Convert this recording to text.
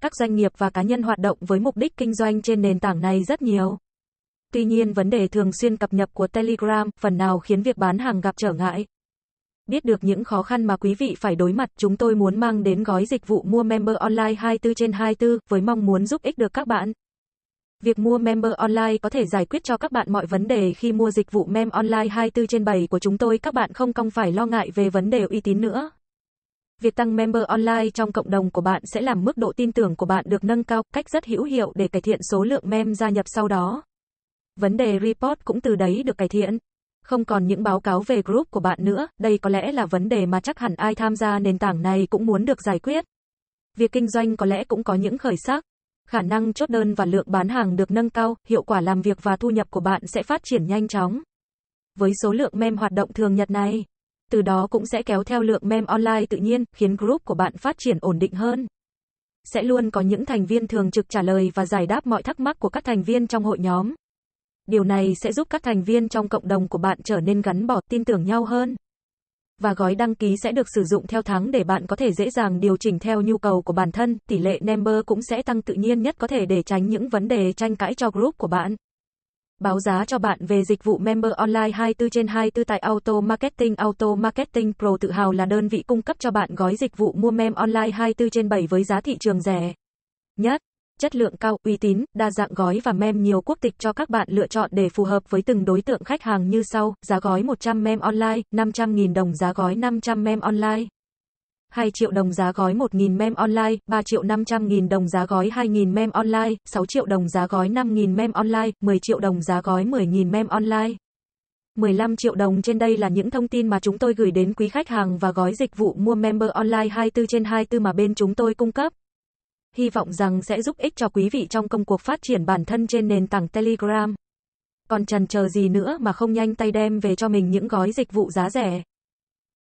các doanh nghiệp và cá nhân hoạt động với mục đích kinh doanh trên nền tảng này rất nhiều. Tuy nhiên vấn đề thường xuyên cập nhật của Telegram phần nào khiến việc bán hàng gặp trở ngại. Biết được những khó khăn mà quý vị phải đối mặt, chúng tôi muốn mang đến gói dịch vụ mua member online 24 trên 24 với mong muốn giúp ích được các bạn. Việc mua member online có thể giải quyết cho các bạn mọi vấn đề khi mua dịch vụ mem online 24 trên 7 của chúng tôi các bạn không còn phải lo ngại về vấn đề uy tín nữa. Việc tăng member online trong cộng đồng của bạn sẽ làm mức độ tin tưởng của bạn được nâng cao, cách rất hữu hiệu để cải thiện số lượng mem gia nhập sau đó. Vấn đề report cũng từ đấy được cải thiện. Không còn những báo cáo về group của bạn nữa, đây có lẽ là vấn đề mà chắc hẳn ai tham gia nền tảng này cũng muốn được giải quyết. Việc kinh doanh có lẽ cũng có những khởi sắc. Khả năng chốt đơn và lượng bán hàng được nâng cao, hiệu quả làm việc và thu nhập của bạn sẽ phát triển nhanh chóng. Với số lượng mem hoạt động thường nhật này, từ đó cũng sẽ kéo theo lượng mem online tự nhiên, khiến group của bạn phát triển ổn định hơn. Sẽ luôn có những thành viên thường trực trả lời và giải đáp mọi thắc mắc của các thành viên trong hội nhóm. Điều này sẽ giúp các thành viên trong cộng đồng của bạn trở nên gắn bó, tin tưởng nhau hơn. Và gói đăng ký sẽ được sử dụng theo tháng để bạn có thể dễ dàng điều chỉnh theo nhu cầu của bản thân, tỷ lệ member cũng sẽ tăng tự nhiên nhất có thể để tránh những vấn đề tranh cãi cho group của bạn. Báo giá cho bạn về dịch vụ Member Online 24 trên 24 tại Auto Marketing. Auto Marketing Pro tự hào là đơn vị cung cấp cho bạn gói dịch vụ mua mem online 24 trên 7 với giá thị trường rẻ nhất, chất lượng cao, uy tín, đa dạng gói và mem nhiều quốc tịch cho các bạn lựa chọn để phù hợp với từng đối tượng khách hàng như sau. Giá gói 100 mem online, 500.000 đồng giá gói 500 mem online. 2 triệu đồng giá gói 1.000 mem online, 3 triệu 500 nghìn đồng giá gói 2.000 mem online, 6 triệu đồng giá gói 5.000 mem online, 10 triệu đồng giá gói 10.000 mem online. 15 triệu đồng trên đây là những thông tin mà chúng tôi gửi đến quý khách hàng và gói dịch vụ mua member online 24 trên 24 mà bên chúng tôi cung cấp. Hy vọng rằng sẽ giúp ích cho quý vị trong công cuộc phát triển bản thân trên nền tảng Telegram. Còn chần chờ gì nữa mà không nhanh tay đem về cho mình những gói dịch vụ giá rẻ